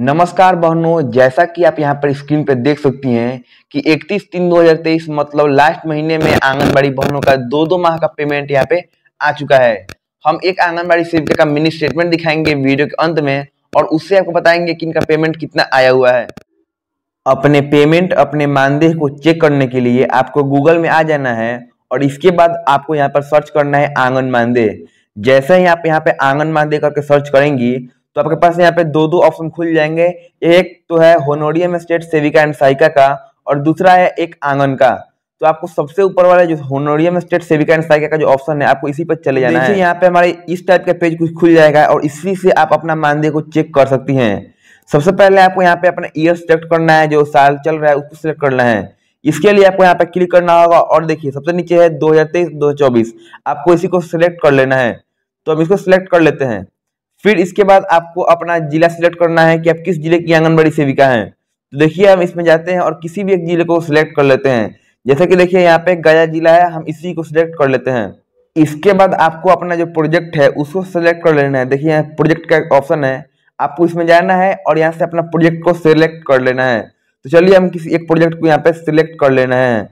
नमस्कार बहनों जैसा कि आप यहां पर स्क्रीन पर देख सकती हैं कि 31 तीन 2023 मतलब लास्ट महीने में आंगनबाड़ी बहनों का दो दो माह का पेमेंट यहां पे आ चुका है हम एक आंगनबाड़ी सेविका का मिनी स्टेटमेंट दिखाएंगे वीडियो के अंत में और उससे आपको बताएंगे कि इनका पेमेंट कितना आया हुआ है अपने पेमेंट अपने मानदेह को चेक करने के लिए आपको गूगल में आ जाना है और इसके बाद आपको यहाँ पर सर्च करना है आंगन मानदेह जैसे ही आप यहाँ पे आंगन मानदेह करके सर्च करेंगी तो आपके पास यहाँ पे दो दो ऑप्शन खुल जाएंगे एक तो है होनोडियम स्टेट सेविका एंड साइका का और दूसरा है एक आंगन का तो आपको सबसे ऊपर वाला जो होनोडियम स्टेट सेविका एंड साइका का जो ऑप्शन है आपको इसी पर चले जाना है यहाँ पे हमारे इस टाइप का पेज कुछ खुल जाएगा और इसी से आप अपना मानदेय को चेक कर सकती है सबसे पहले आपको यहाँ पे अपना ईयर सिलेक्ट करना है जो साल चल रहा है उसको सिलेक्ट करना है इसके लिए आपको यहाँ पे क्लिक करना होगा और देखिए सबसे नीचे है 2023-2024 आपको इसी को सिलेक्ट कर लेना है तो हम इसको सिलेक्ट कर लेते हैं फिर इसके बाद आपको अपना जिला सिलेक्ट करना है कि आप किस जिले की आंगनबाड़ी सेविका हैं तो देखिए हम इसमें जाते हैं और किसी भी एक जिले को सिलेक्ट कर लेते हैं जैसे कि देखिए यहाँ पे गया जिला है हम इसी को सिलेक्ट कर लेते हैं इसके बाद आपको अपना जो प्रोजेक्ट है उसको सिलेक्ट कर लेना है देखिए यहाँ प्रोजेक्ट का ऑप्शन है आपको इसमें जाना है और यहाँ से अपना प्रोजेक्ट को सिलेक्ट कर लेना है तो चलिए हम किसी एक प्रोजेक्ट को यहाँ पे सिलेक्ट कर लेना है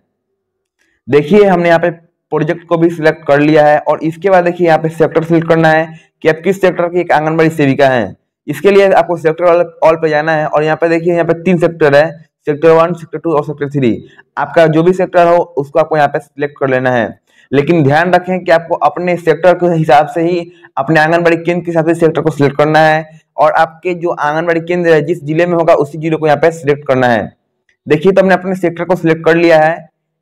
देखिए हमने यहाँ पे प्रोजेक्ट को भी सिलेक्ट कर लिया है और इसके बाद देखिए यहाँ पे सेक्टर सिलेक्ट करना है कि आप किस सेक्टर की एक आंगनबाड़ी सेविका हैं इसके लिए आपको सेक्टर ऑल पे जाना है और यहाँ पे देखिए यहाँ पे तीन सेक्टर है सेक्टर वन सेक्टर टू और सेक्टर थ्री आपका जो भी सेक्टर हो उसको आपको यहाँ पे सिलेक्ट कर लेना है लेकिन ध्यान रखें कि आपको अपने सेक्टर के हिसाब से ही अपने आंगनबाड़ी केंद्र के हिसाब से सेक्टर को सिलेक्ट करना है और आपके जो आंगनबाड़ी केंद्र है जिस जिले में होगा उसी जिले को यहाँ पे सिलेक्ट करना है देखिए तो हमने अपने सेक्टर को सिलेक्ट कर लिया है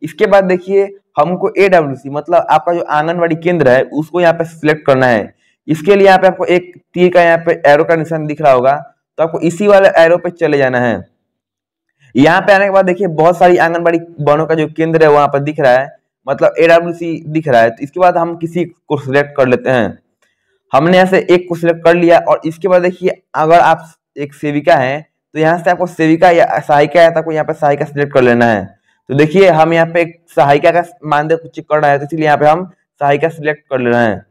इसके बाद देखिए हमको ए मतलब आपका जो आंगनबाड़ी केंद्र है उसको यहाँ पे सिलेक्ट करना है इसके लिए यहाँ पे आपको एक तीर का यहाँ पे एरो का निशान दिख रहा होगा तो आपको इसी वाले एरो पे चले जाना है यहाँ पे आने के बाद देखिए बहुत सारी आंगनबाड़ी वनों का जो केंद्र है वहां पर दिख रहा है मतलब ए दिख रहा है तो इसके बाद हम किसी को सिलेक्ट कर लेते हैं हमने यहाँ से एक को सिलेक्ट कर लिया और इसके बाद देखिए अगर आप एक सेविका है तो यहाँ से आपको सेविका या सहायिका है तो आपको यहाँ पे सहायिका सिलेक्ट कर लेना है तो देखिए हम यहाँ पे सहायिका का मानदेय कुछ चेक कर रहे हैं तो इसलिए यहाँ पे हम सहायिका सिलेक्ट कर ले रहे हैं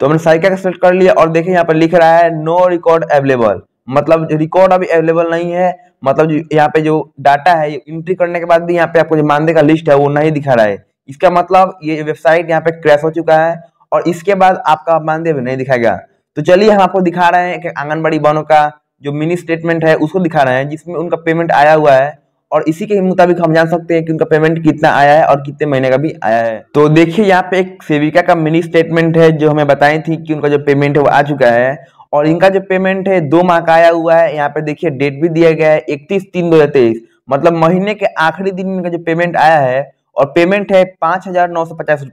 तो हमने साइका क्या सेलेक्ट कर लिया और देखिए यहाँ पर लिख रहा है नो रिकॉर्ड अवेलेबल मतलब रिकॉर्ड अभी अवेलेबल नहीं है मतलब जो यहाँ पे जो डाटा है एंट्री करने के बाद भी यहाँ पे आपको जो मानदे का लिस्ट है वो नहीं दिखा रहा है इसका मतलब ये वेबसाइट यहाँ पे क्रैश हो चुका है और इसके बाद आपका मानदेय भी नहीं दिखाएगा तो चलिए हम आपको दिखा रहे हैं कि आंगनबाड़ी बहनों का जो मिनी स्टेटमेंट है उसको दिखा रहे हैं जिसमें उनका पेमेंट आया हुआ है और इसी के मुताबिक हम जान सकते हैं कि उनका पेमेंट कितना आया है और कितने महीने का भी आया है तो देखिए यहाँ पे एक सेविका का मिनी स्टेटमेंट है जो हमें बताई थी कि उनका जो पेमेंट है वो आ चुका है और इनका जो पेमेंट है दो माह का आया हुआ है यहाँ पे देखिए डेट भी दिया गया है इकतीस तीन दो हजार तेईस मतलब महीने के आखिरी दिन इनका जो पेमेंट आया है और पेमेंट है पाँच हजार नौ सौ पचास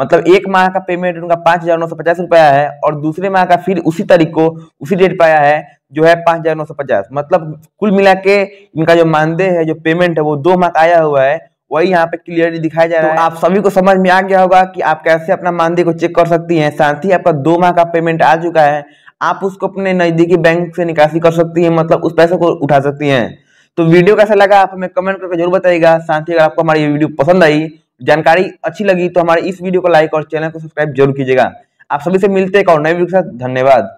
मतलब एक माह का पेमेंट उनका पाँच हजार नौ सौ पचास रुपया है और दूसरे माह का फिर उसी तारीख को उसी डेट पर आया है जो है पांच हजार नौ सौ पचास मतलब कुल मिला के इनका जो मानदेय है जो पेमेंट है वो दो माह आया हुआ है वही यहाँ पे क्लियरली दिखाया जा रहा तो है तो आप सभी को समझ में आ गया होगा कि आप कैसे अपना मानदेय को चेक कर सकती हैं साथ ही आपका दो माह का पेमेंट आ चुका है आप उसको अपने नजदीकी बैंक से निकासी कर सकती हैं मतलब उस पैसे को उठा सकती हैं तो वीडियो कैसा लगा आप हमें कमेंट करके जरूर बताइएगा साथ ही अगर आपको हमारी ये वीडियो पसंद आई जानकारी अच्छी लगी तो हमारे इस वीडियो को लाइक और चैनल को सब्सक्राइब जरूर कीजिएगा आप सभी से मिलते हैं एक और नए वीडियो के साथ धन्यवाद